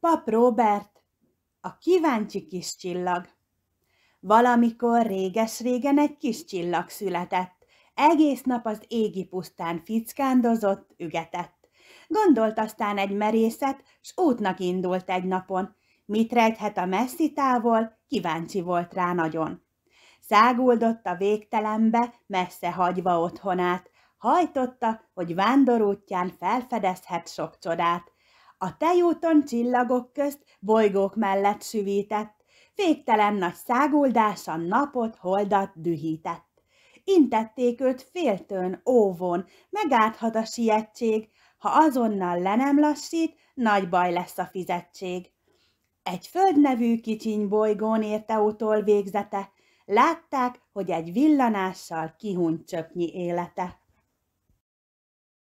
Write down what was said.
Pap Robert, a kíváncsi kis csillag. Valamikor réges-régen egy kis csillag született. Egész nap az égi pusztán fickándozott, ügetett. Gondolt aztán egy merészet, s útnak indult egy napon. Mit rejthet a messzi távol, kíváncsi volt rá nagyon. Száguldott a végtelembe, messze hagyva otthonát. Hajtotta, hogy vándorútján felfedezhet sok csodát a tejúton csillagok közt bolygók mellett süvített, végtelen nagy száguldása napot, holdat dühített. Intették őt féltőn, óvon, megáthat a sietség, ha azonnal le nem lassít, nagy baj lesz a fizetség. Egy földnevű kicsiny bolygón érte utol végzete, látták, hogy egy villanással kihunyt csöpnyi élete.